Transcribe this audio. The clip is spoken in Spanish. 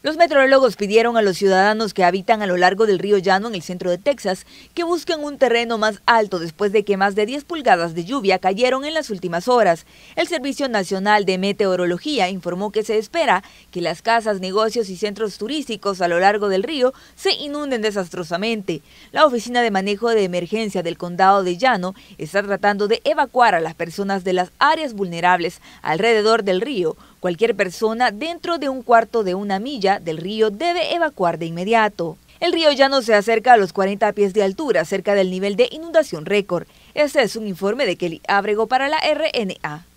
Los meteorólogos pidieron a los ciudadanos que habitan a lo largo del río Llano en el centro de Texas que busquen un terreno más alto después de que más de 10 pulgadas de lluvia cayeron en las últimas horas. El Servicio Nacional de Meteorología informó que se espera que las casas, negocios y centros turísticos a lo largo del río se inunden desastrosamente. La Oficina de Manejo de Emergencia del Condado de Llano está tratando de evacuar a las personas de las áreas vulnerables alrededor del río Cualquier persona dentro de un cuarto de una milla del río debe evacuar de inmediato. El río ya no se acerca a los 40 pies de altura, cerca del nivel de inundación récord. Este es un informe de Kelly Abrego para la RNA.